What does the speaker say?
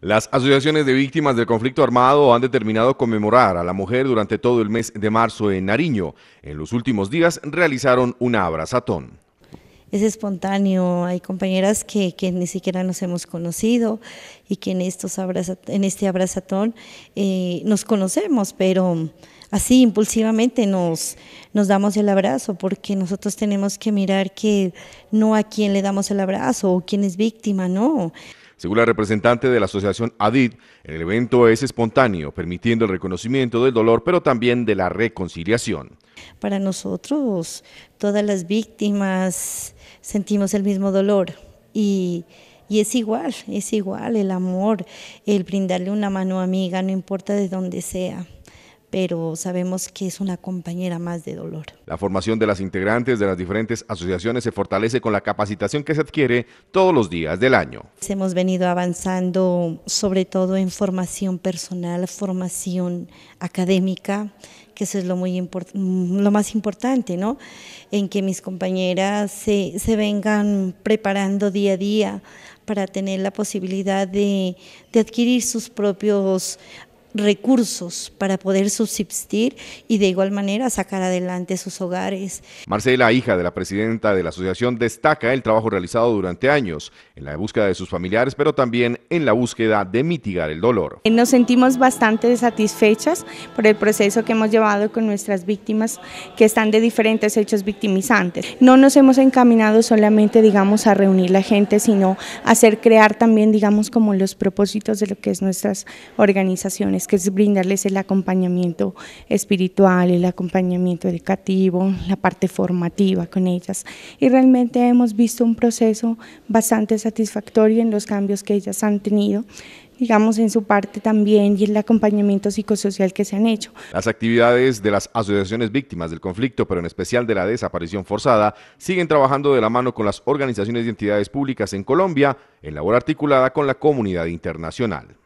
Las asociaciones de víctimas del conflicto armado han determinado conmemorar a la mujer durante todo el mes de marzo en Nariño. En los últimos días realizaron un abrazatón. Es espontáneo, hay compañeras que, ni siquiera nos hemos conocido y que en, estos en este abrazatón eh, nos conocemos, pero así impulsivamente nos, nos damos el abrazo, porque nosotros tenemos que mirar que no a quién le damos el abrazo o quién es víctima, no. Según la representante de la asociación ADID, el evento es espontáneo, permitiendo el reconocimiento del dolor, pero también de la reconciliación. Para nosotros, todas las víctimas sentimos el mismo dolor y y es igual, es igual el amor, el brindarle una mano amiga, no importa de dónde sea pero sabemos que es una compañera más de dolor. La formación de las integrantes de las diferentes asociaciones se fortalece con la capacitación que se adquiere todos los días del año. Hemos venido avanzando sobre todo en formación personal, formación académica, que eso es lo, muy mm, lo más importante, ¿no? En que mis compañeras se, vengan preparando día a día para tener la posibilidad de, de adquirir sus propios recursos para poder subsistir y de igual manera sacar adelante sus hogares. Marcela, hija de la presidenta de la asociación, destaca el trabajo realizado durante años en la búsqueda de sus familiares, pero también en la búsqueda de mitigar el dolor. Eh, nos sentimos bastante satisfechas por el proceso que hemos llevado con nuestras víctimas que están de diferentes hechos victimizantes. No nos hemos encaminado solamente, digamos, a reunir la gente, sino a hacer crear también, digamos, como los propósitos de lo que es nuestras organizaciones que es brindarles el acompañamiento espiritual, el acompañamiento educativo, la parte formativa con ellas. Y realmente hemos visto un proceso bastante satisfactorio en los cambios que ellas han tenido digamos, en su parte también y el acompañamiento psicosocial que se han hecho. Las actividades de las asociaciones víctimas del conflicto, pero en especial de la desaparición forzada, siguen trabajando de la mano con las organizaciones y entidades públicas en Colombia, en labor articulada con la comunidad internacional.